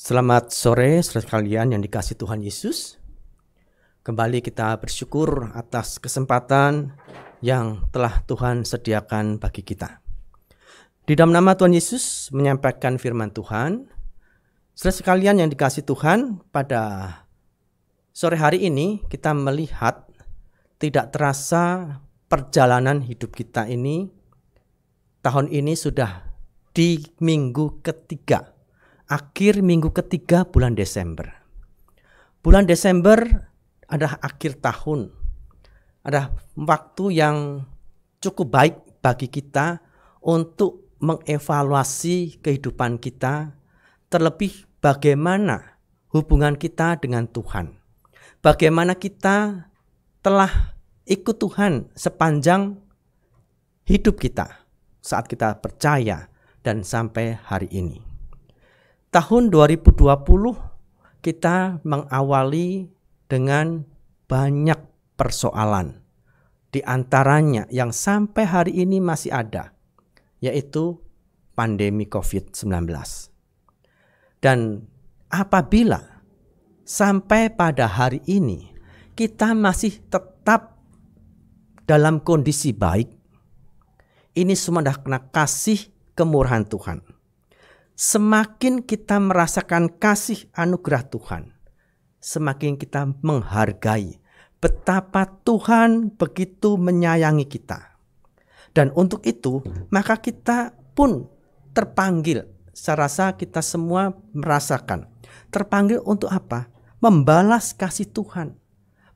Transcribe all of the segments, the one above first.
Selamat sore saudara sekalian yang dikasih Tuhan Yesus. Kembali kita bersyukur atas kesempatan yang telah Tuhan sediakan bagi kita. Di dalam nama Tuhan Yesus menyampaikan firman Tuhan. Saudara sekalian yang dikasih Tuhan, pada sore hari ini kita melihat tidak terasa perjalanan hidup kita ini tahun ini sudah di minggu ketiga akhir minggu ketiga bulan Desember. Bulan Desember adalah akhir tahun. Ada waktu yang cukup baik bagi kita untuk mengevaluasi kehidupan kita, terlebih bagaimana hubungan kita dengan Tuhan. Bagaimana kita telah ikut Tuhan sepanjang hidup kita saat kita percaya dan sampai hari ini tahun 2020 kita mengawali dengan banyak persoalan. Di antaranya yang sampai hari ini masih ada, yaitu pandemi COVID-19. Dan apabila sampai pada hari ini kita masih tetap dalam kondisi baik, ini semua karena kasih kemurahan Tuhan semakin kita merasakan kasih anugerah Tuhan, semakin kita menghargai betapa Tuhan begitu menyayangi kita. Dan untuk itu, maka kita pun terpanggil. Saya rasa kita semua merasakan terpanggil untuk apa? Membalas kasih Tuhan.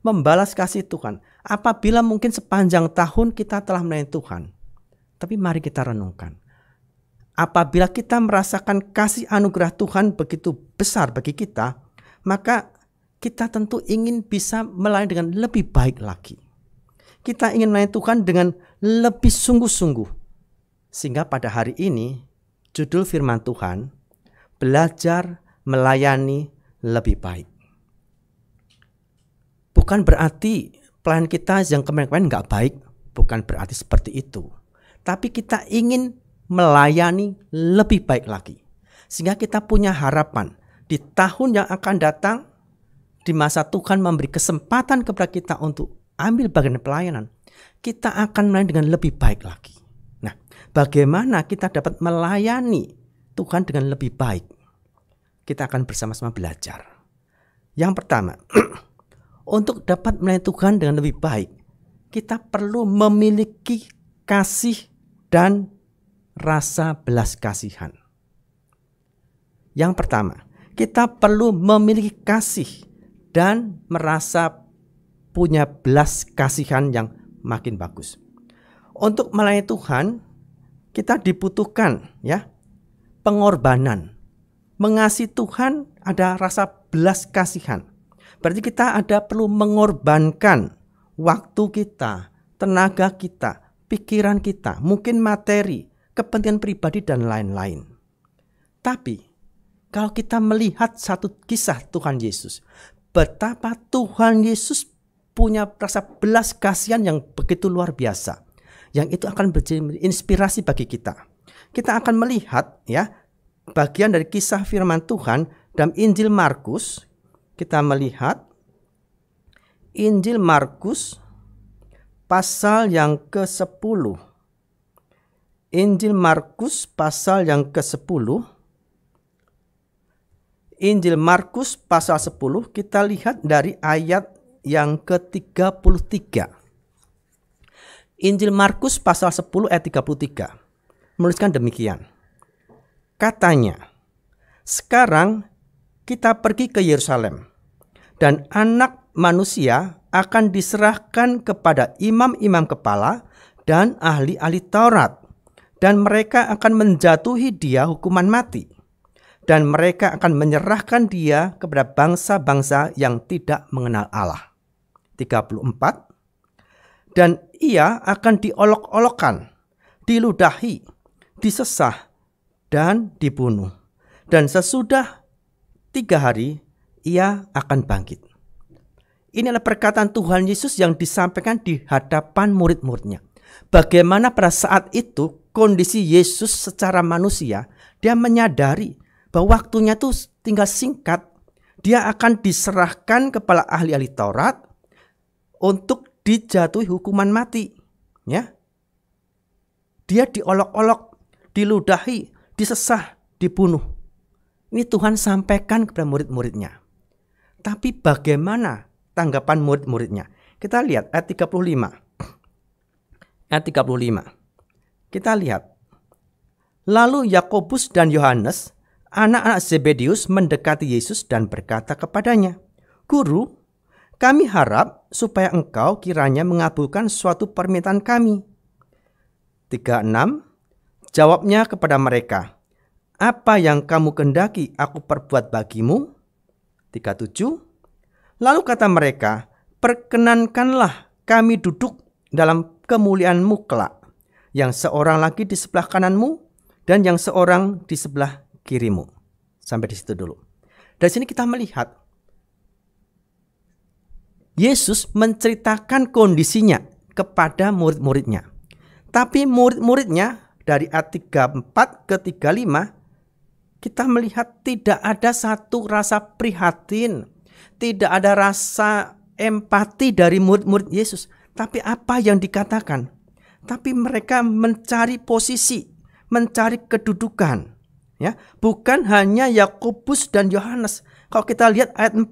Membalas kasih Tuhan. Apabila mungkin sepanjang tahun kita telah melayani Tuhan. Tapi mari kita renungkan Apabila kita merasakan kasih anugerah Tuhan begitu besar bagi kita, maka kita tentu ingin bisa melayani dengan lebih baik lagi. Kita ingin melayani Tuhan dengan lebih sungguh-sungguh. Sehingga pada hari ini, judul firman Tuhan, belajar melayani lebih baik. Bukan berarti pelayan kita yang kemarin-kemarin nggak baik, bukan berarti seperti itu. Tapi kita ingin melayani lebih baik lagi. Sehingga kita punya harapan di tahun yang akan datang, di masa Tuhan memberi kesempatan kepada kita untuk ambil bagian pelayanan, kita akan melayani dengan lebih baik lagi. Nah, bagaimana kita dapat melayani Tuhan dengan lebih baik? Kita akan bersama-sama belajar. Yang pertama, untuk dapat melayani Tuhan dengan lebih baik, kita perlu memiliki kasih dan rasa belas kasihan. Yang pertama, kita perlu memiliki kasih dan merasa punya belas kasihan yang makin bagus. Untuk melayani Tuhan, kita dibutuhkan ya pengorbanan. Mengasihi Tuhan ada rasa belas kasihan. Berarti kita ada perlu mengorbankan waktu kita, tenaga kita, pikiran kita, mungkin materi, kepentingan pribadi, dan lain-lain. Tapi, kalau kita melihat satu kisah Tuhan Yesus, betapa Tuhan Yesus punya rasa belas kasihan yang begitu luar biasa. Yang itu akan menjadi inspirasi bagi kita. Kita akan melihat ya bagian dari kisah firman Tuhan dalam Injil Markus. Kita melihat Injil Markus pasal yang ke-10. Injil Markus pasal yang ke-10 Injil Markus pasal 10 kita lihat dari ayat yang ke-33 Injil Markus pasal 10 ayat 33 menuliskan demikian Katanya sekarang kita pergi ke Yerusalem dan anak manusia akan diserahkan kepada imam-imam kepala dan ahli-ahli Taurat dan mereka akan menjatuhi dia hukuman mati dan mereka akan menyerahkan dia kepada bangsa-bangsa yang tidak mengenal Allah. 34 Dan ia akan diolok-olokkan, diludahi, disesah, dan dibunuh. Dan sesudah tiga hari ia akan bangkit. Ini adalah perkataan Tuhan Yesus yang disampaikan di hadapan murid-muridnya. Bagaimana pada saat itu kondisi Yesus secara manusia, dia menyadari bahwa waktunya itu tinggal singkat. Dia akan diserahkan kepala ahli-ahli Taurat untuk dijatuhi hukuman mati, ya. Dia diolok-olok, diludahi, disesah, dibunuh. Ini Tuhan sampaikan kepada murid-muridnya. Tapi bagaimana tanggapan murid-muridnya? Kita lihat ayat 35. Ayat 35. Kita lihat. Lalu Yakobus dan Yohanes, anak-anak Zebedius mendekati Yesus dan berkata kepadanya, "Guru, kami harap supaya engkau kiranya mengabulkan suatu permintaan kami." 36 Jawabnya kepada mereka, "Apa yang kamu kendaki aku perbuat bagimu?" 37 Lalu kata mereka, "Perkenankanlah kami duduk dalam kemuliaanmu kelak." Yang seorang lagi di sebelah kananmu dan yang seorang di sebelah kirimu. Sampai di situ dulu. Dari sini kita melihat Yesus menceritakan kondisinya kepada murid-muridnya. Tapi murid-muridnya dari ayat 34 ke 35 kita melihat tidak ada satu rasa prihatin, tidak ada rasa empati dari murid-murid Yesus. Tapi apa yang dikatakan? tapi mereka mencari posisi, mencari kedudukan. Ya, bukan hanya Yakobus dan Yohanes. Kalau kita lihat ayat 41.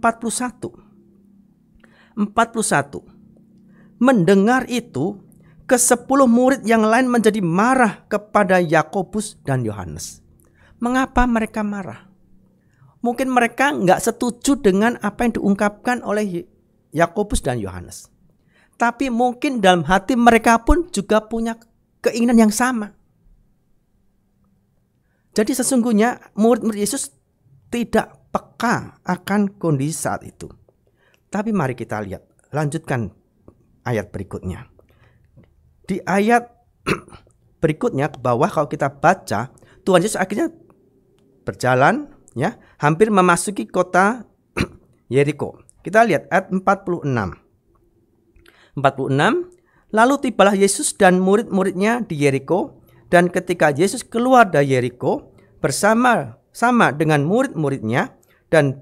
41. Mendengar itu, ke sepuluh murid yang lain menjadi marah kepada Yakobus dan Yohanes. Mengapa mereka marah? Mungkin mereka nggak setuju dengan apa yang diungkapkan oleh Yakobus dan Yohanes tapi mungkin dalam hati mereka pun juga punya keinginan yang sama. Jadi sesungguhnya murid-murid Yesus tidak peka akan kondisi saat itu. Tapi mari kita lihat, lanjutkan ayat berikutnya. Di ayat berikutnya ke bawah kalau kita baca, Tuhan Yesus akhirnya berjalan ya, hampir memasuki kota Yeriko. Kita lihat ayat 46. 46 Lalu tibalah Yesus dan murid-muridnya di Yeriko dan ketika Yesus keluar dari Yeriko bersama sama dengan murid-muridnya dan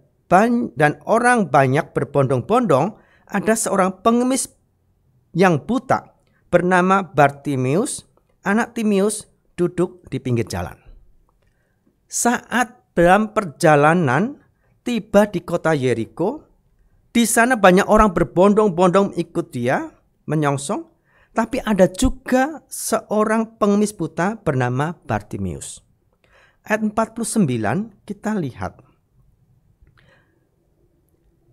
dan orang banyak berbondong-bondong ada seorang pengemis yang buta bernama Bartimius anak Timius duduk di pinggir jalan. Saat dalam perjalanan tiba di kota Yeriko, di sana banyak orang berbondong-bondong ikut dia, menyongsong. Tapi ada juga seorang pengemis buta bernama Bartimius. Ayat 49 kita lihat.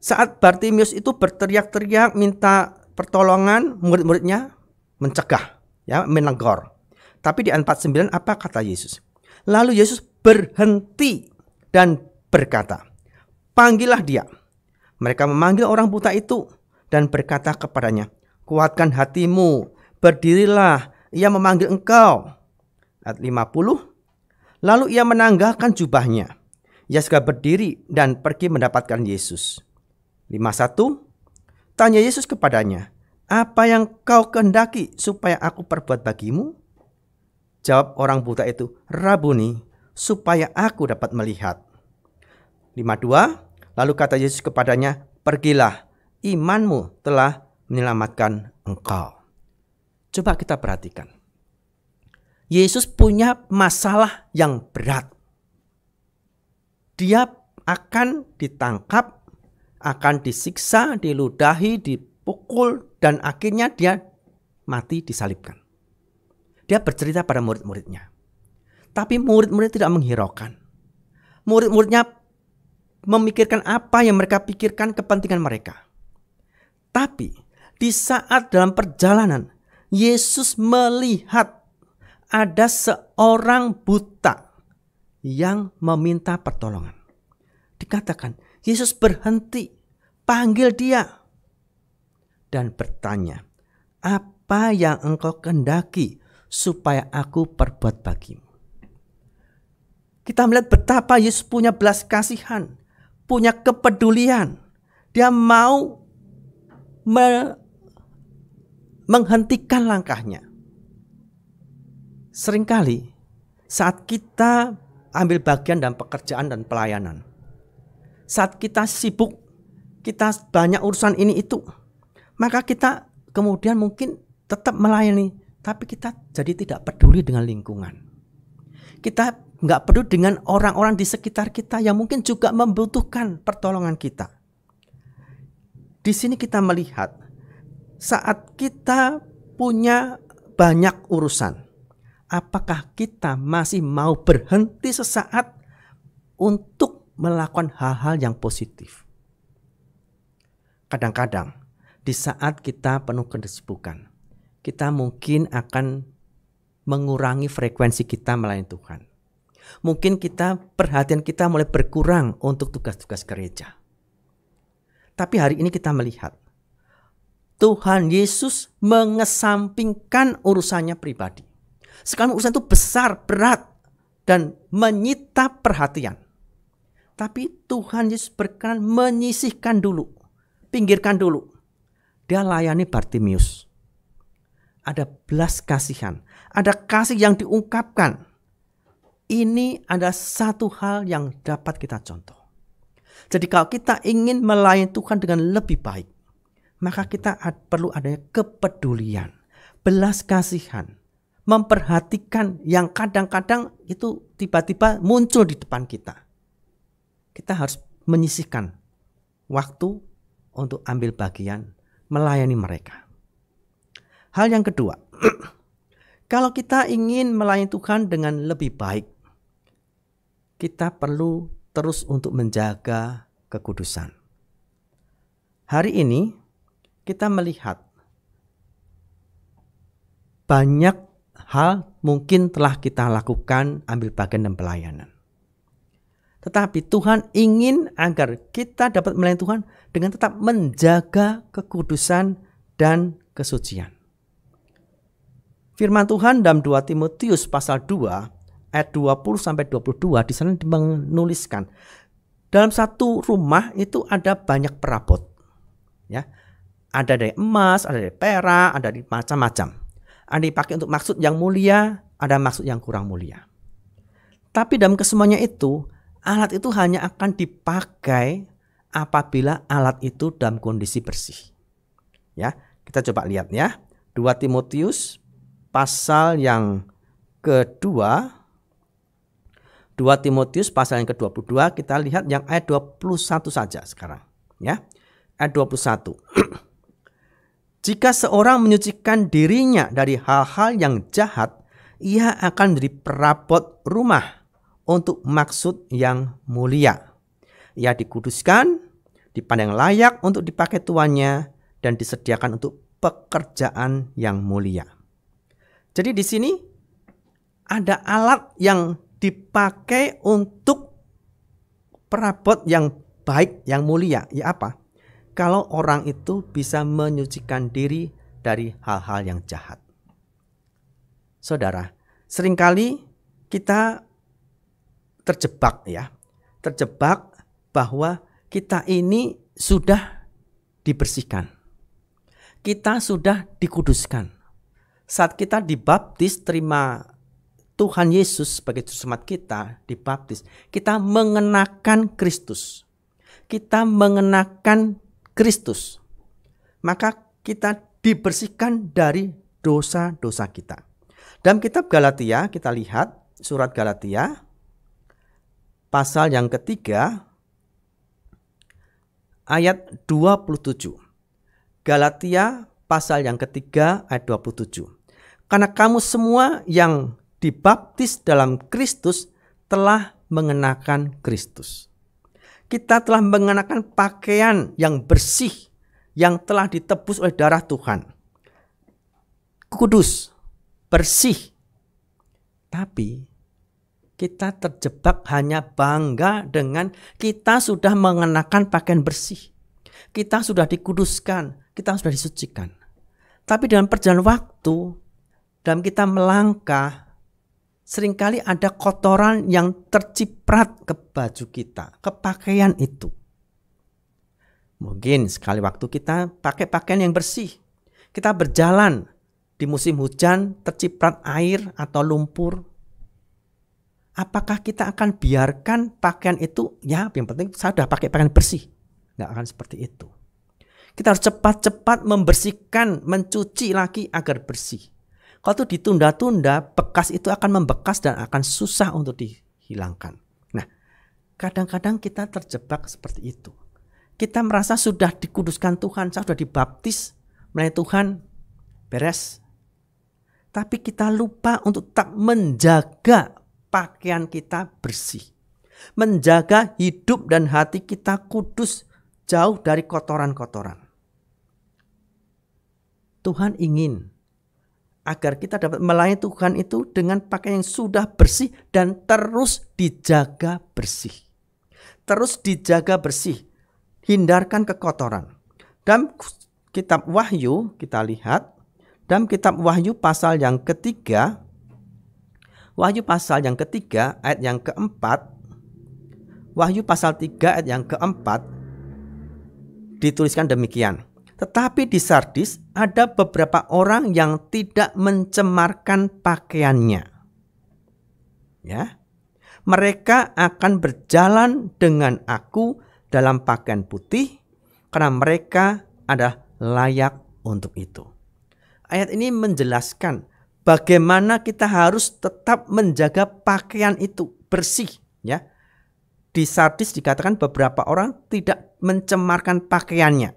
Saat Bartimius itu berteriak-teriak minta pertolongan, murid-muridnya mencegah, ya, menegur. Tapi di ayat 49 apa kata Yesus? Lalu Yesus berhenti dan berkata, "Panggillah dia." Mereka memanggil orang buta itu dan berkata kepadanya, Kuatkan hatimu, berdirilah, ia memanggil engkau. Ayat 50, Lalu ia menanggalkan jubahnya. Ia segera berdiri dan pergi mendapatkan Yesus. 51, Tanya Yesus kepadanya, apa yang kau kehendaki supaya aku perbuat bagimu? Jawab orang buta itu, Rabuni, supaya aku dapat melihat. 52. Lalu kata Yesus kepadanya, "Pergilah, imanmu telah menyelamatkan engkau." Coba kita perhatikan. Yesus punya masalah yang berat. Dia akan ditangkap, akan disiksa, diludahi, dipukul, dan akhirnya dia mati disalibkan. Dia bercerita pada murid-muridnya. Tapi murid-murid tidak menghiraukan. Murid-muridnya memikirkan apa yang mereka pikirkan kepentingan mereka. Tapi di saat dalam perjalanan Yesus melihat ada seorang buta yang meminta pertolongan. Dikatakan Yesus berhenti, panggil dia dan bertanya, "Apa yang engkau kendaki supaya aku perbuat bagimu?" Kita melihat betapa Yesus punya belas kasihan punya kepedulian. Dia mau me menghentikan langkahnya. Seringkali saat kita ambil bagian dalam pekerjaan dan pelayanan. Saat kita sibuk, kita banyak urusan ini itu, maka kita kemudian mungkin tetap melayani, tapi kita jadi tidak peduli dengan lingkungan. Kita nggak perlu dengan orang-orang di sekitar kita yang mungkin juga membutuhkan pertolongan kita. Di sini kita melihat saat kita punya banyak urusan, apakah kita masih mau berhenti sesaat untuk melakukan hal-hal yang positif? Kadang-kadang di saat kita penuh kesibukan, kita mungkin akan mengurangi frekuensi kita melayani Tuhan mungkin kita perhatian kita mulai berkurang untuk tugas-tugas gereja. Tapi hari ini kita melihat Tuhan Yesus mengesampingkan urusannya pribadi. Sekarang urusan itu besar, berat, dan menyita perhatian. Tapi Tuhan Yesus berkenan menyisihkan dulu, pinggirkan dulu. Dia layani Bartimius. Ada belas kasihan, ada kasih yang diungkapkan. Ini ada satu hal yang dapat kita contoh. Jadi kalau kita ingin melayani Tuhan dengan lebih baik, maka kita perlu adanya kepedulian, belas kasihan, memperhatikan yang kadang-kadang itu tiba-tiba muncul di depan kita. Kita harus menyisihkan waktu untuk ambil bagian melayani mereka. Hal yang kedua, kalau kita ingin melayani Tuhan dengan lebih baik, kita perlu terus untuk menjaga kekudusan. Hari ini kita melihat banyak hal mungkin telah kita lakukan ambil bagian dan pelayanan. Tetapi Tuhan ingin agar kita dapat melayani Tuhan dengan tetap menjaga kekudusan dan kesucian. Firman Tuhan dalam 2 Timotius pasal 2 ayat 20 sampai 22 di sana menuliskan dalam satu rumah itu ada banyak perabot. Ya. Ada dari emas, ada dari perak, ada dari macam-macam. Ada dipakai untuk maksud yang mulia, ada maksud yang kurang mulia. Tapi dalam kesemuanya itu, alat itu hanya akan dipakai apabila alat itu dalam kondisi bersih. Ya, kita coba lihat ya. 2 Timotius pasal yang kedua 2 Timotius pasal yang ke-22 kita lihat yang ayat 21 saja sekarang ya. Ayat 21. Jika seorang menyucikan dirinya dari hal-hal yang jahat, ia akan menjadi perabot rumah untuk maksud yang mulia. Ia dikuduskan, dipandang layak untuk dipakai tuannya, dan disediakan untuk pekerjaan yang mulia. Jadi di sini ada alat yang dipakai untuk perabot yang baik, yang mulia. Ya apa? Kalau orang itu bisa menyucikan diri dari hal-hal yang jahat. Saudara, seringkali kita terjebak ya, terjebak bahwa kita ini sudah dibersihkan. Kita sudah dikuduskan. Saat kita dibaptis terima Tuhan Yesus sebagai juru kita dibaptis, kita mengenakan Kristus. Kita mengenakan Kristus. Maka kita dibersihkan dari dosa-dosa kita. Dalam kitab Galatia kita lihat surat Galatia pasal yang ketiga ayat 27. Galatia pasal yang ketiga ayat 27. Karena kamu semua yang dibaptis dalam Kristus telah mengenakan Kristus. Kita telah mengenakan pakaian yang bersih yang telah ditebus oleh darah Tuhan. Kudus, bersih. Tapi kita terjebak hanya bangga dengan kita sudah mengenakan pakaian bersih. Kita sudah dikuduskan, kita sudah disucikan. Tapi dalam perjalanan waktu, dalam kita melangkah, seringkali ada kotoran yang terciprat ke baju kita, ke pakaian itu. Mungkin sekali waktu kita pakai pakaian yang bersih. Kita berjalan di musim hujan terciprat air atau lumpur. Apakah kita akan biarkan pakaian itu? Ya, yang penting saya sudah pakai pakaian bersih. Tidak akan seperti itu. Kita harus cepat-cepat membersihkan, mencuci lagi agar bersih. Kalau itu ditunda-tunda, bekas itu akan membekas dan akan susah untuk dihilangkan. Nah, kadang-kadang kita terjebak seperti itu. Kita merasa sudah dikuduskan Tuhan, sudah dibaptis, melalui Tuhan, beres. Tapi kita lupa untuk tak menjaga pakaian kita bersih. Menjaga hidup dan hati kita kudus jauh dari kotoran-kotoran. Tuhan ingin agar kita dapat melayani Tuhan itu dengan pakaian yang sudah bersih dan terus dijaga bersih. Terus dijaga bersih. Hindarkan kekotoran. Dalam kitab Wahyu kita lihat dalam kitab Wahyu pasal yang ketiga Wahyu pasal yang ketiga ayat yang keempat Wahyu pasal 3 ayat yang keempat dituliskan demikian tetapi di Sardis ada beberapa orang yang tidak mencemarkan pakaiannya. Ya. Mereka akan berjalan dengan aku dalam pakaian putih karena mereka ada layak untuk itu. Ayat ini menjelaskan bagaimana kita harus tetap menjaga pakaian itu bersih ya. Di Sardis dikatakan beberapa orang tidak mencemarkan pakaiannya.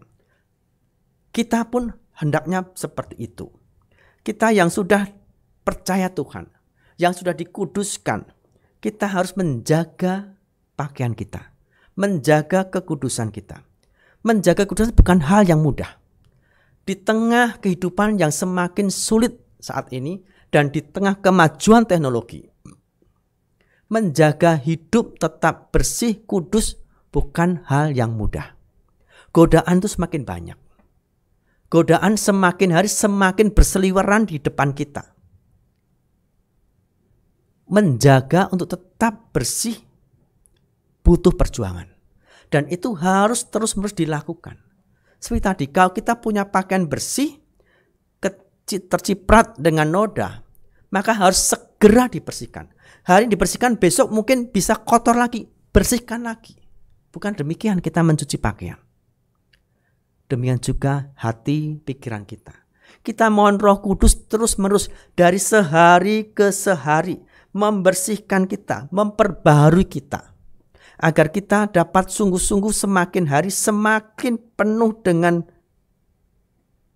Kita pun hendaknya seperti itu. Kita yang sudah percaya Tuhan, yang sudah dikuduskan, kita harus menjaga pakaian kita, menjaga kekudusan kita. Menjaga kekudusan bukan hal yang mudah. Di tengah kehidupan yang semakin sulit saat ini dan di tengah kemajuan teknologi, menjaga hidup tetap bersih, kudus bukan hal yang mudah. Godaan itu semakin banyak godaan semakin hari semakin berseliweran di depan kita. Menjaga untuk tetap bersih butuh perjuangan. Dan itu harus terus-menerus dilakukan. Seperti tadi, kalau kita punya pakaian bersih, terciprat dengan noda, maka harus segera dibersihkan. Hari ini dibersihkan, besok mungkin bisa kotor lagi, bersihkan lagi. Bukan demikian kita mencuci pakaian demikian juga hati pikiran kita. Kita mohon Roh Kudus terus-menerus dari sehari ke sehari membersihkan kita, memperbaharui kita agar kita dapat sungguh-sungguh semakin hari semakin penuh dengan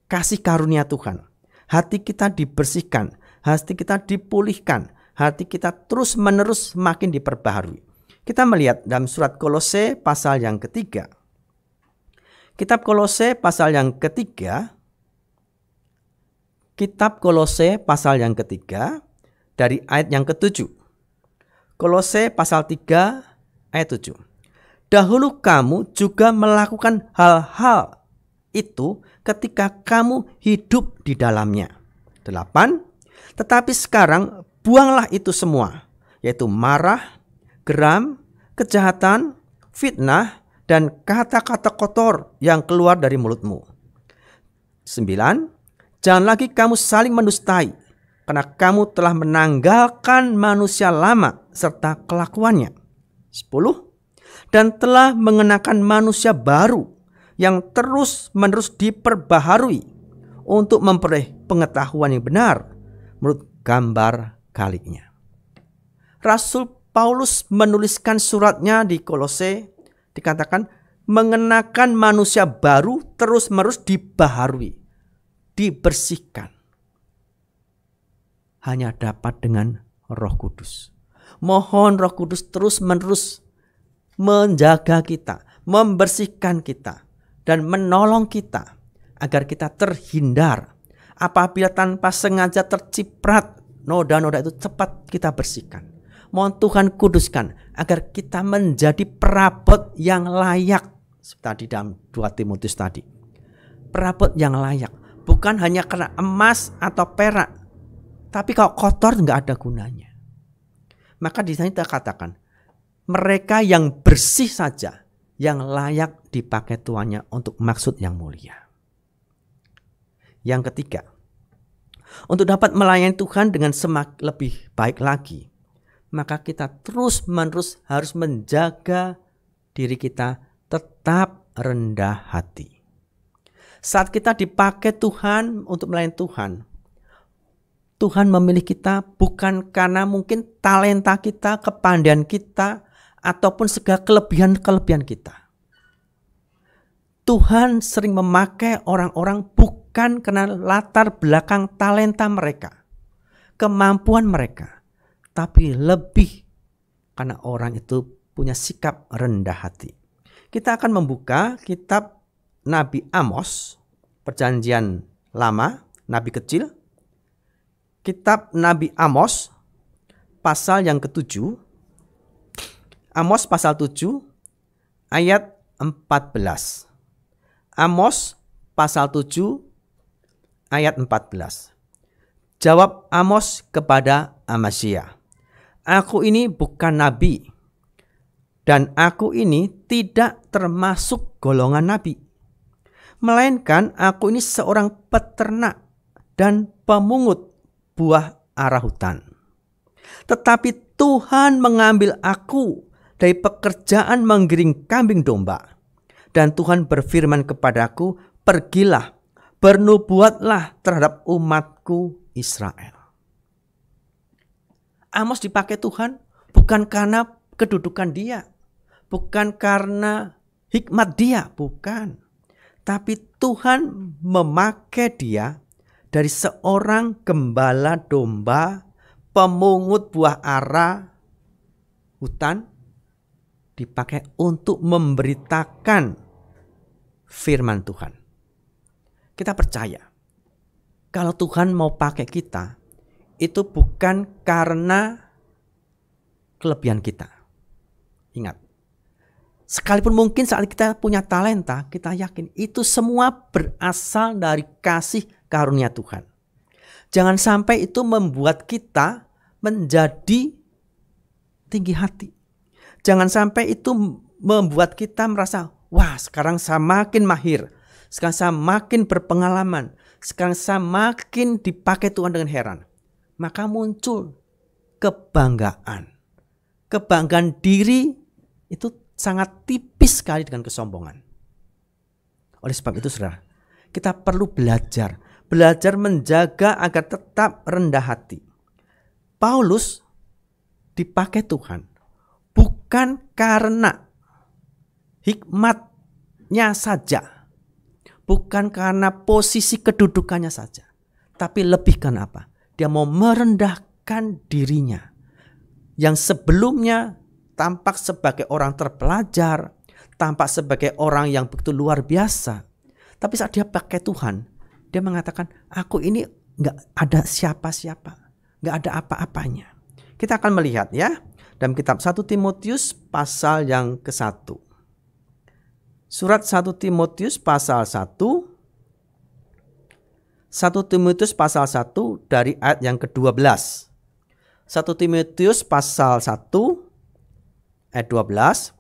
kasih karunia Tuhan. Hati kita dibersihkan, hati kita dipulihkan, hati kita terus-menerus semakin diperbaharui. Kita melihat dalam surat Kolose pasal yang ketiga Kitab Kolose pasal yang ketiga, Kitab Kolose pasal yang ketiga dari ayat yang ketujuh. Kolose pasal 3 ayat 7. Dahulu kamu juga melakukan hal-hal itu ketika kamu hidup di dalamnya. 8. Tetapi sekarang buanglah itu semua, yaitu marah, geram, kejahatan, fitnah, dan kata-kata kotor yang keluar dari mulutmu. Sembilan, jangan lagi kamu saling mendustai karena kamu telah menanggalkan manusia lama serta kelakuannya. Sepuluh, dan telah mengenakan manusia baru yang terus-menerus diperbaharui untuk memperoleh pengetahuan yang benar menurut gambar kaliknya. Rasul Paulus menuliskan suratnya di Kolose dikatakan mengenakan manusia baru terus-menerus dibaharui, dibersihkan. Hanya dapat dengan Roh Kudus. Mohon Roh Kudus terus-menerus menjaga kita, membersihkan kita, dan menolong kita agar kita terhindar apabila tanpa sengaja terciprat noda-noda itu cepat kita bersihkan. Mohon Tuhan kuduskan agar kita menjadi perabot yang layak tadi dalam 2 Timotius tadi. Perabot yang layak, bukan hanya karena emas atau perak, tapi kalau kotor nggak ada gunanya. Maka di sini kita katakan, mereka yang bersih saja yang layak dipakai tuannya untuk maksud yang mulia. Yang ketiga, untuk dapat melayani Tuhan dengan semak lebih baik lagi, maka kita terus-menerus harus menjaga diri kita tetap rendah hati. Saat kita dipakai Tuhan untuk melayani Tuhan, Tuhan memilih kita bukan karena mungkin talenta kita, kepandaian kita, ataupun segala kelebihan-kelebihan kita. Tuhan sering memakai orang-orang bukan karena latar belakang talenta mereka, kemampuan mereka, tapi lebih karena orang itu punya sikap rendah hati. Kita akan membuka kitab Nabi Amos, Perjanjian Lama, Nabi kecil. Kitab Nabi Amos pasal yang ketujuh. Amos pasal tujuh ayat 14. Amos pasal 7 ayat 14. Jawab Amos kepada Amasya. Aku ini bukan nabi dan aku ini tidak termasuk golongan nabi. Melainkan aku ini seorang peternak dan pemungut buah arah hutan. Tetapi Tuhan mengambil aku dari pekerjaan menggiring kambing domba. Dan Tuhan berfirman kepadaku, pergilah, bernubuatlah terhadap umatku Israel. Amos dipakai Tuhan bukan karena kedudukan dia, bukan karena hikmat dia, bukan. Tapi Tuhan memakai dia dari seorang gembala domba, pemungut buah ara hutan dipakai untuk memberitakan firman Tuhan. Kita percaya kalau Tuhan mau pakai kita, itu bukan karena kelebihan kita. Ingat, sekalipun mungkin saat kita punya talenta, kita yakin itu semua berasal dari kasih karunia Tuhan. Jangan sampai itu membuat kita menjadi tinggi hati. Jangan sampai itu membuat kita merasa, wah sekarang saya makin mahir, sekarang saya makin berpengalaman, sekarang saya makin dipakai Tuhan dengan heran maka muncul kebanggaan. Kebanggaan diri itu sangat tipis sekali dengan kesombongan. Oleh sebab itu saudara, kita perlu belajar. Belajar menjaga agar tetap rendah hati. Paulus dipakai Tuhan bukan karena hikmatnya saja. Bukan karena posisi kedudukannya saja. Tapi lebih karena apa? Dia mau merendahkan dirinya. Yang sebelumnya tampak sebagai orang terpelajar, tampak sebagai orang yang begitu luar biasa. Tapi saat dia pakai Tuhan, dia mengatakan, aku ini nggak ada siapa-siapa, nggak ada apa-apanya. Kita akan melihat ya, dalam kitab 1 Timotius pasal yang ke-1. Surat 1 Timotius pasal 1 1 Timotius pasal 1 dari ayat yang ke-12. 1 Timotius pasal 1 ayat 12.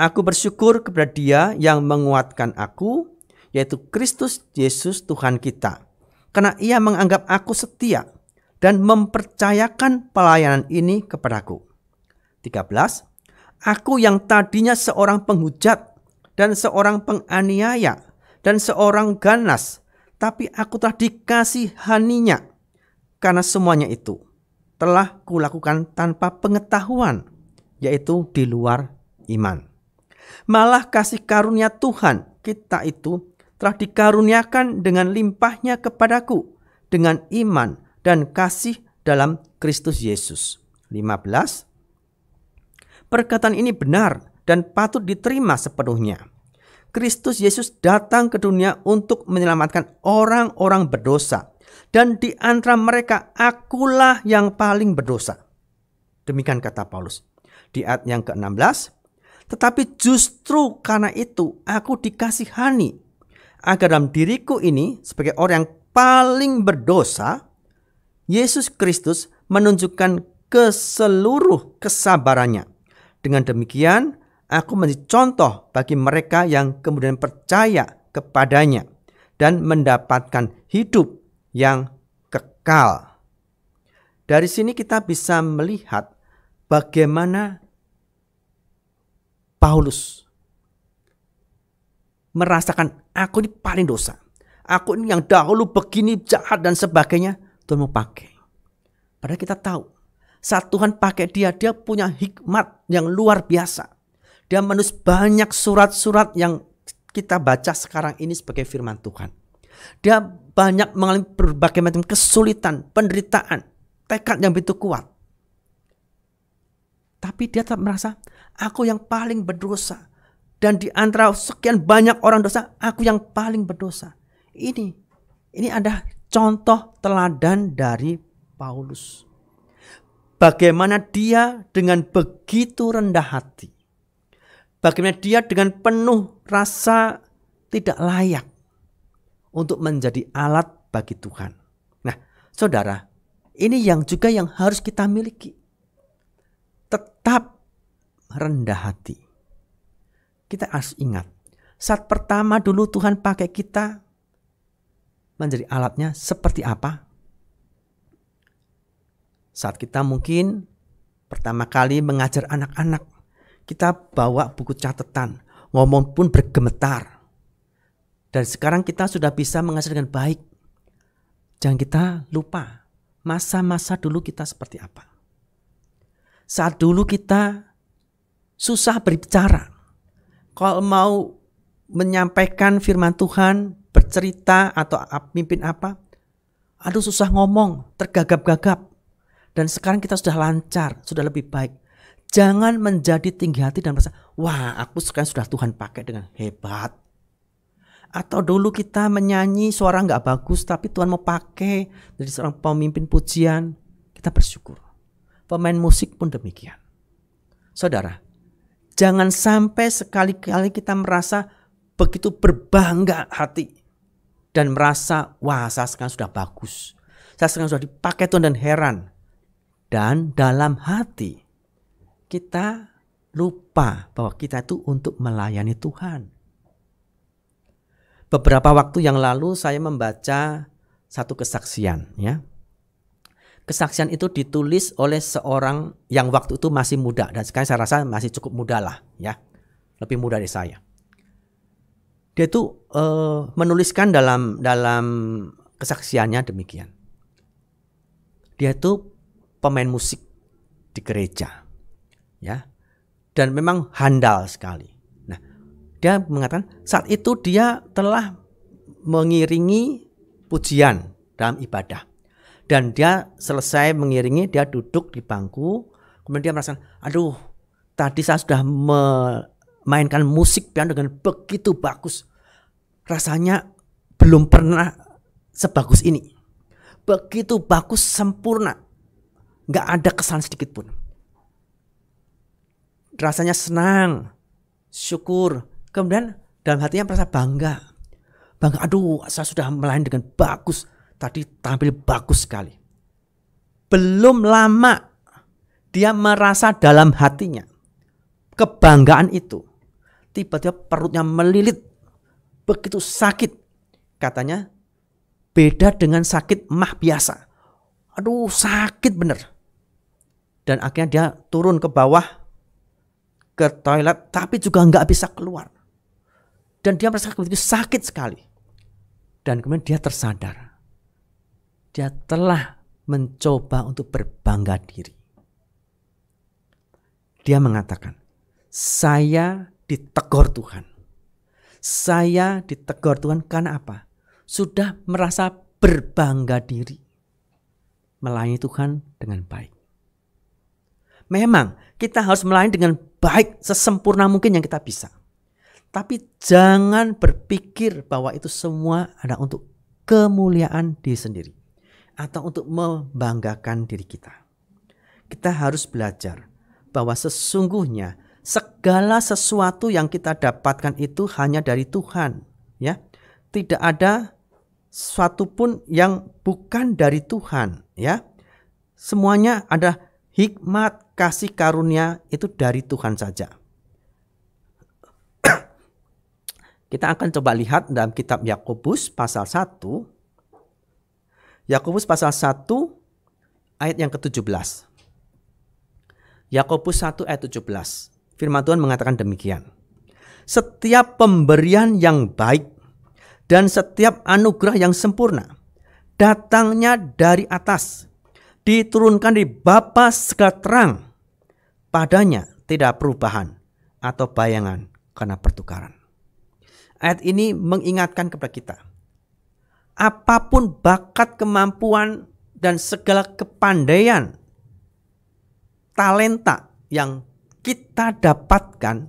Aku bersyukur kepada Dia yang menguatkan aku, yaitu Kristus Yesus Tuhan kita. Karena Ia menganggap aku setia dan mempercayakan pelayanan ini kepadaku. 13. Aku yang tadinya seorang penghujat dan seorang penganiaya dan seorang ganas tapi aku telah dikasihaninya karena semuanya itu telah kulakukan tanpa pengetahuan, yaitu di luar iman. Malah kasih karunia Tuhan kita itu telah dikaruniakan dengan limpahnya kepadaku dengan iman dan kasih dalam Kristus Yesus. 15. Perkataan ini benar dan patut diterima sepenuhnya. Kristus Yesus datang ke dunia untuk menyelamatkan orang-orang berdosa. Dan di antara mereka akulah yang paling berdosa. Demikian kata Paulus. Di ayat yang ke-16, tetapi justru karena itu aku dikasihani agar dalam diriku ini sebagai orang yang paling berdosa, Yesus Kristus menunjukkan keseluruh kesabarannya. Dengan demikian, aku menjadi contoh bagi mereka yang kemudian percaya kepadanya dan mendapatkan hidup yang kekal. Dari sini kita bisa melihat bagaimana Paulus merasakan aku ini paling dosa. Aku ini yang dahulu begini jahat dan sebagainya. Tuhan mau pakai. Padahal kita tahu saat Tuhan pakai dia, dia punya hikmat yang luar biasa. Dia menulis banyak surat-surat yang kita baca sekarang ini sebagai firman Tuhan. Dia banyak mengalami berbagai macam kesulitan, penderitaan, tekad yang begitu kuat. Tapi dia tetap merasa, aku yang paling berdosa. Dan di antara sekian banyak orang dosa, aku yang paling berdosa. Ini, ini ada contoh teladan dari Paulus. Bagaimana dia dengan begitu rendah hati Bagaimana dia dengan penuh rasa tidak layak untuk menjadi alat bagi Tuhan. Nah, saudara, ini yang juga yang harus kita miliki. Tetap rendah hati. Kita harus ingat, saat pertama dulu Tuhan pakai kita menjadi alatnya seperti apa? Saat kita mungkin pertama kali mengajar anak-anak, kita bawa buku catatan, ngomong pun bergemetar. Dan sekarang kita sudah bisa mengajar dengan baik. Jangan kita lupa masa-masa dulu kita seperti apa. Saat dulu kita susah berbicara. Kalau mau menyampaikan firman Tuhan, bercerita atau mimpin apa, aduh susah ngomong, tergagap-gagap. Dan sekarang kita sudah lancar, sudah lebih baik. Jangan menjadi tinggi hati dan merasa, wah aku sekarang sudah Tuhan pakai dengan hebat. Atau dulu kita menyanyi suara nggak bagus tapi Tuhan mau pakai jadi seorang pemimpin pujian. Kita bersyukur. Pemain musik pun demikian. Saudara, jangan sampai sekali-kali kita merasa begitu berbangga hati. Dan merasa, wah saya sekarang sudah bagus. Saya sekarang sudah dipakai Tuhan dan heran. Dan dalam hati kita lupa bahwa kita itu untuk melayani Tuhan. Beberapa waktu yang lalu saya membaca satu kesaksian ya. Kesaksian itu ditulis oleh seorang yang waktu itu masih muda dan sekarang saya rasa masih cukup muda lah ya. Lebih muda dari saya. Dia itu uh, menuliskan dalam dalam kesaksiannya demikian. Dia itu pemain musik di gereja ya dan memang handal sekali. Nah, dia mengatakan saat itu dia telah mengiringi pujian dalam ibadah dan dia selesai mengiringi dia duduk di bangku kemudian dia merasakan aduh tadi saya sudah memainkan musik piano dengan begitu bagus rasanya belum pernah sebagus ini begitu bagus sempurna nggak ada kesan sedikit pun rasanya senang, syukur, kemudian dalam hatinya merasa bangga. Bangga, aduh saya sudah melayani dengan bagus, tadi tampil bagus sekali. Belum lama dia merasa dalam hatinya kebanggaan itu. Tiba-tiba perutnya melilit, begitu sakit. Katanya beda dengan sakit mah biasa. Aduh sakit bener. Dan akhirnya dia turun ke bawah ke toilet tapi juga nggak bisa keluar. Dan dia merasa begitu sakit sekali. Dan kemudian dia tersadar. Dia telah mencoba untuk berbangga diri. Dia mengatakan, saya ditegur Tuhan. Saya ditegur Tuhan karena apa? Sudah merasa berbangga diri. Melayani Tuhan dengan baik. Memang kita harus melayani dengan sebaik, sesempurna mungkin yang kita bisa. Tapi jangan berpikir bahwa itu semua ada untuk kemuliaan diri sendiri atau untuk membanggakan diri kita. Kita harus belajar bahwa sesungguhnya segala sesuatu yang kita dapatkan itu hanya dari Tuhan, ya. Tidak ada sesuatu pun yang bukan dari Tuhan, ya. Semuanya ada hikmat, kasih karunia itu dari Tuhan saja. Kita akan coba lihat dalam kitab Yakobus pasal 1. Yakobus pasal 1 ayat yang ke-17. Yakobus 1 ayat 17. Firman Tuhan mengatakan demikian. Setiap pemberian yang baik dan setiap anugerah yang sempurna datangnya dari atas diturunkan di Bapa segala terang. Padanya tidak perubahan atau bayangan karena pertukaran. Ayat ini mengingatkan kepada kita. Apapun bakat, kemampuan, dan segala kepandaian, talenta yang kita dapatkan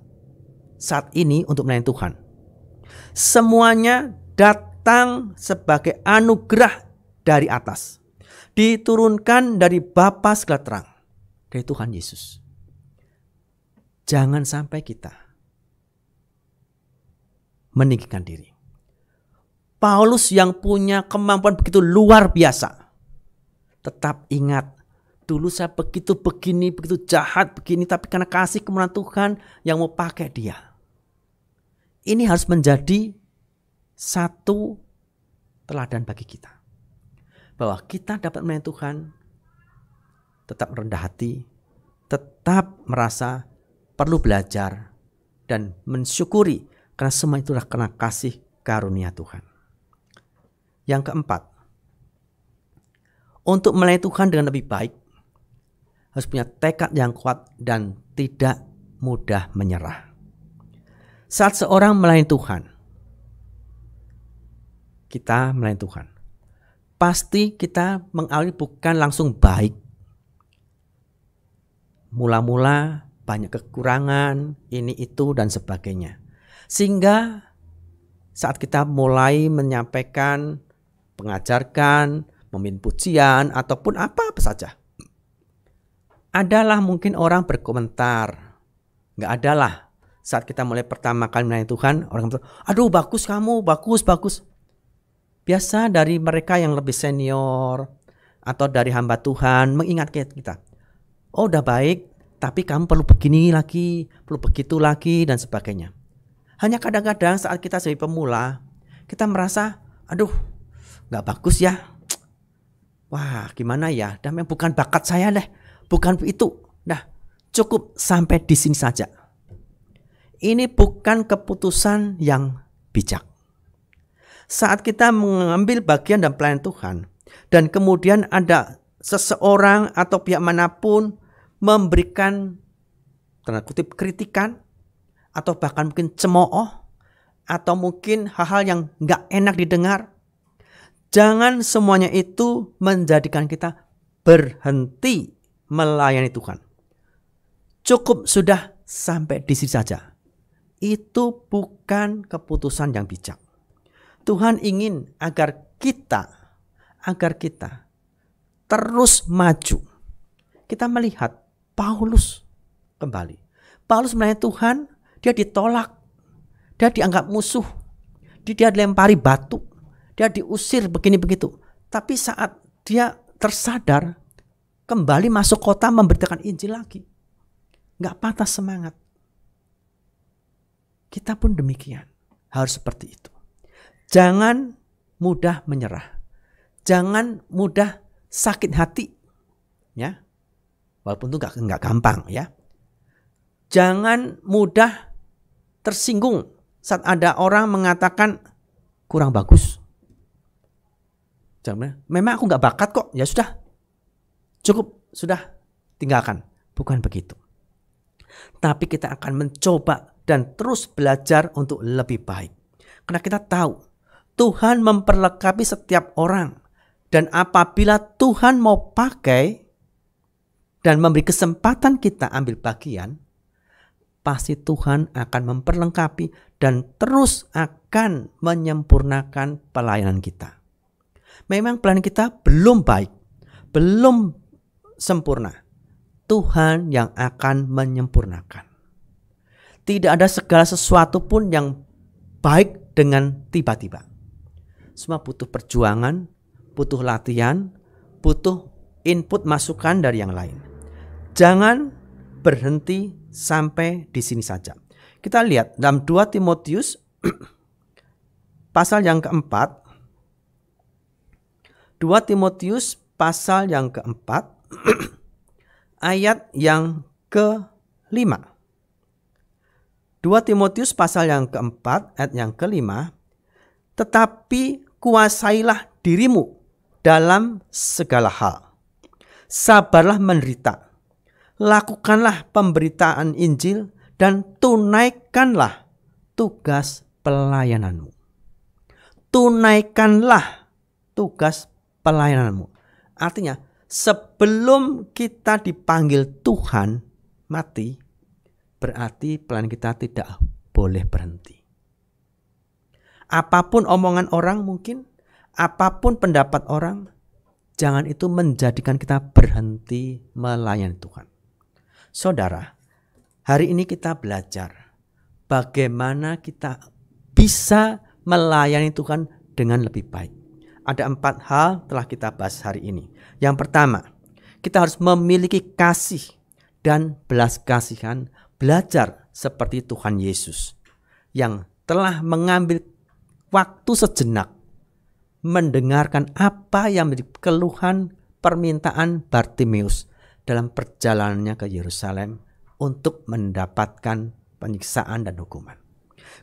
saat ini untuk melayani Tuhan. Semuanya datang sebagai anugerah dari atas diturunkan dari Bapa segala terang, dari Tuhan Yesus. Jangan sampai kita meninggikan diri. Paulus yang punya kemampuan begitu luar biasa. Tetap ingat, dulu saya begitu begini, begitu jahat begini, tapi karena kasih kemurahan Tuhan yang mau pakai dia. Ini harus menjadi satu teladan bagi kita bahwa kita dapat melayani Tuhan tetap rendah hati, tetap merasa perlu belajar dan mensyukuri karena semua itu adalah karena kasih karunia Tuhan. Yang keempat, untuk melayani Tuhan dengan lebih baik harus punya tekad yang kuat dan tidak mudah menyerah. Saat seorang melayani Tuhan, kita melayani Tuhan pasti kita mengalami bukan langsung baik. Mula-mula banyak kekurangan, ini itu dan sebagainya. Sehingga saat kita mulai menyampaikan, mengajarkan, memimpin pujian ataupun apa saja. Adalah mungkin orang berkomentar. Enggak adalah. Saat kita mulai pertama kali melayani Tuhan, orang berkata, aduh bagus kamu, bagus, bagus biasa dari mereka yang lebih senior atau dari hamba Tuhan mengingat kita. Oh, udah baik, tapi kamu perlu begini lagi, perlu begitu lagi dan sebagainya. Hanya kadang-kadang saat kita sebagai pemula, kita merasa, aduh, nggak bagus ya. Wah, gimana ya? Dan bukan bakat saya deh, bukan itu. Nah, cukup sampai di sini saja. Ini bukan keputusan yang bijak saat kita mengambil bagian dan pelayanan Tuhan dan kemudian ada seseorang atau pihak manapun memberikan tanda kutip kritikan atau bahkan mungkin cemooh atau mungkin hal-hal yang nggak enak didengar. Jangan semuanya itu menjadikan kita berhenti melayani Tuhan. Cukup sudah sampai di sini saja. Itu bukan keputusan yang bijak. Tuhan ingin agar kita, agar kita terus maju. Kita melihat Paulus kembali. Paulus melihat Tuhan, dia ditolak, dia dianggap musuh, dia dilempari batu, dia diusir begini begitu. Tapi saat dia tersadar, kembali masuk kota memberitakan Injil lagi. Nggak patah semangat. Kita pun demikian. Harus seperti itu. Jangan mudah menyerah. Jangan mudah sakit hati. Ya. Walaupun itu enggak enggak gampang ya. Jangan mudah tersinggung saat ada orang mengatakan kurang bagus. Jangan memang aku nggak bakat kok. Ya sudah. Cukup, sudah tinggalkan. Bukan begitu. Tapi kita akan mencoba dan terus belajar untuk lebih baik. Karena kita tahu Tuhan memperlengkapi setiap orang. Dan apabila Tuhan mau pakai dan memberi kesempatan kita ambil bagian, pasti Tuhan akan memperlengkapi dan terus akan menyempurnakan pelayanan kita. Memang pelayanan kita belum baik, belum sempurna. Tuhan yang akan menyempurnakan. Tidak ada segala sesuatu pun yang baik dengan tiba-tiba semua butuh perjuangan, butuh latihan, butuh input masukan dari yang lain. Jangan berhenti sampai di sini saja. Kita lihat dalam 2 Timotius pasal yang keempat. 2 Timotius pasal yang keempat ayat yang kelima. 2 Timotius pasal yang keempat ayat yang kelima tetapi kuasailah dirimu dalam segala hal. Sabarlah menderita, lakukanlah pemberitaan Injil, dan tunaikanlah tugas pelayananmu. Tunaikanlah tugas pelayananmu. Artinya, sebelum kita dipanggil Tuhan mati, berarti pelayanan kita tidak boleh berhenti apapun omongan orang mungkin, apapun pendapat orang, jangan itu menjadikan kita berhenti melayani Tuhan. Saudara, hari ini kita belajar bagaimana kita bisa melayani Tuhan dengan lebih baik. Ada empat hal telah kita bahas hari ini. Yang pertama, kita harus memiliki kasih dan belas kasihan, belajar seperti Tuhan Yesus yang telah mengambil waktu sejenak mendengarkan apa yang menjadi keluhan permintaan Bartimeus dalam perjalanannya ke Yerusalem untuk mendapatkan penyiksaan dan hukuman.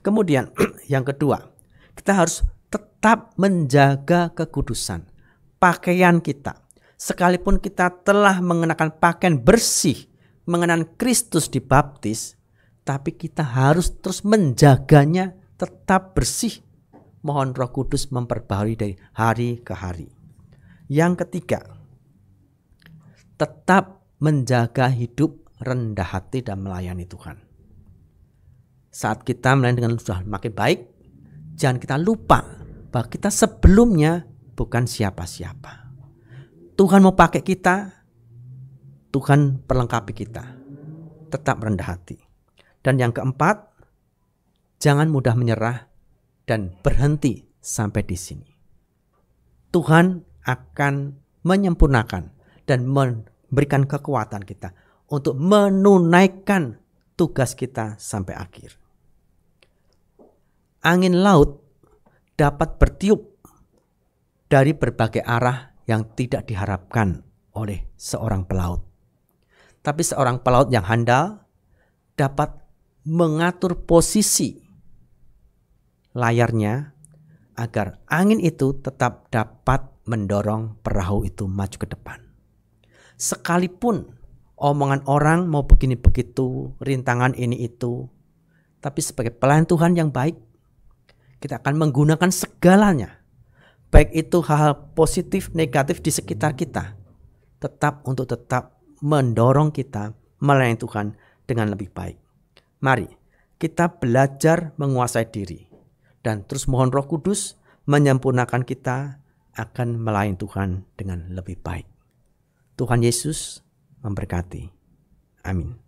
Kemudian yang kedua, kita harus tetap menjaga kekudusan pakaian kita. Sekalipun kita telah mengenakan pakaian bersih, mengenakan Kristus dibaptis, tapi kita harus terus menjaganya tetap bersih mohon Roh Kudus memperbaharui dari hari ke hari. Yang ketiga, tetap menjaga hidup rendah hati dan melayani Tuhan. Saat kita melayani dengan sudah makin baik, jangan kita lupa bahwa kita sebelumnya bukan siapa-siapa. Tuhan mau pakai kita, Tuhan perlengkapi kita. Tetap rendah hati. Dan yang keempat, jangan mudah menyerah dan berhenti sampai di sini. Tuhan akan menyempurnakan dan memberikan kekuatan kita untuk menunaikan tugas kita sampai akhir. Angin laut dapat bertiup dari berbagai arah yang tidak diharapkan oleh seorang pelaut. Tapi seorang pelaut yang handal dapat mengatur posisi layarnya agar angin itu tetap dapat mendorong perahu itu maju ke depan. Sekalipun omongan orang mau begini begitu, rintangan ini itu, tapi sebagai pelayan Tuhan yang baik, kita akan menggunakan segalanya. Baik itu hal-hal positif, negatif di sekitar kita. Tetap untuk tetap mendorong kita melayani Tuhan dengan lebih baik. Mari kita belajar menguasai diri dan terus mohon Roh Kudus menyempurnakan kita akan melayani Tuhan dengan lebih baik. Tuhan Yesus memberkati. Amin.